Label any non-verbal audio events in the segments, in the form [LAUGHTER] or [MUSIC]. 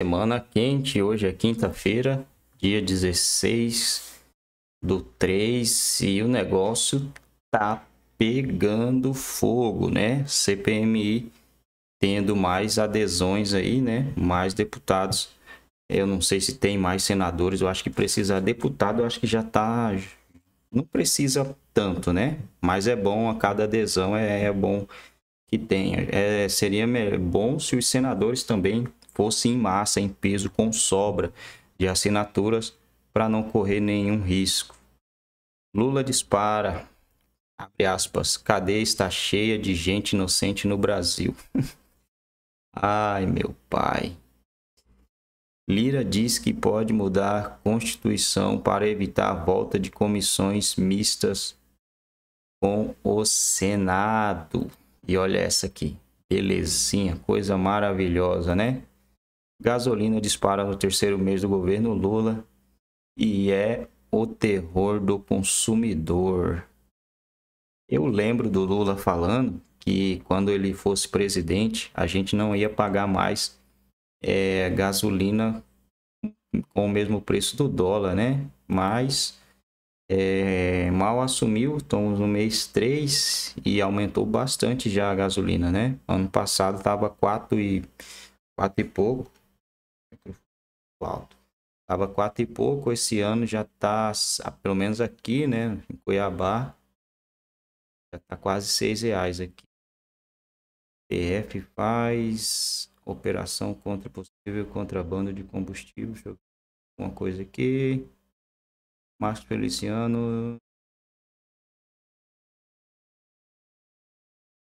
Semana quente, hoje é quinta-feira, dia 16 do 3 e o negócio tá pegando fogo, né? CPMI tendo mais adesões aí, né? Mais deputados. Eu não sei se tem mais senadores, eu acho que precisa deputado, eu acho que já tá não precisa tanto, né? Mas é bom a cada adesão é, é bom que tenha. É, seria bom se os senadores também fosse em massa, em peso, com sobra de assinaturas para não correr nenhum risco. Lula dispara, abre aspas, cadeia está cheia de gente inocente no Brasil. [LAUGHS] Ai, meu pai. Lira diz que pode mudar a Constituição para evitar a volta de comissões mistas com o Senado. E olha essa aqui. Belezinha, coisa maravilhosa, né? Gasolina dispara no terceiro mês do governo Lula e é o terror do consumidor. Eu lembro do Lula falando que quando ele fosse presidente, a gente não ia pagar mais é, gasolina com o mesmo preço do dólar, né? Mas é, mal assumiu, estamos no mês 3 e aumentou bastante já a gasolina, né? Ano passado estava 4 e, 4 e pouco alto. Estava quatro e pouco, esse ano já está, ah, pelo menos aqui, né, em Cuiabá, já está quase seis reais aqui. TF faz operação contra possível contrabando de combustível. Deixa eu ver uma coisa aqui. Márcio Feliciano.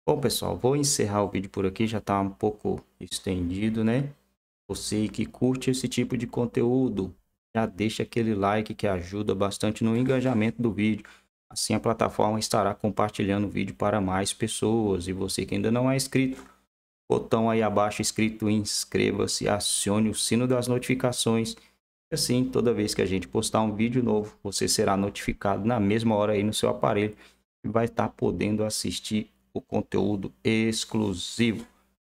Bom, pessoal, vou encerrar o vídeo por aqui. Já está um pouco estendido, né? Você que curte esse tipo de conteúdo, já deixa aquele like que ajuda bastante no engajamento do vídeo. Assim a plataforma estará compartilhando o vídeo para mais pessoas. E você que ainda não é inscrito, botão aí abaixo escrito inscreva-se, acione o sino das notificações. Assim, toda vez que a gente postar um vídeo novo, você será notificado na mesma hora aí no seu aparelho e vai estar podendo assistir o conteúdo exclusivo.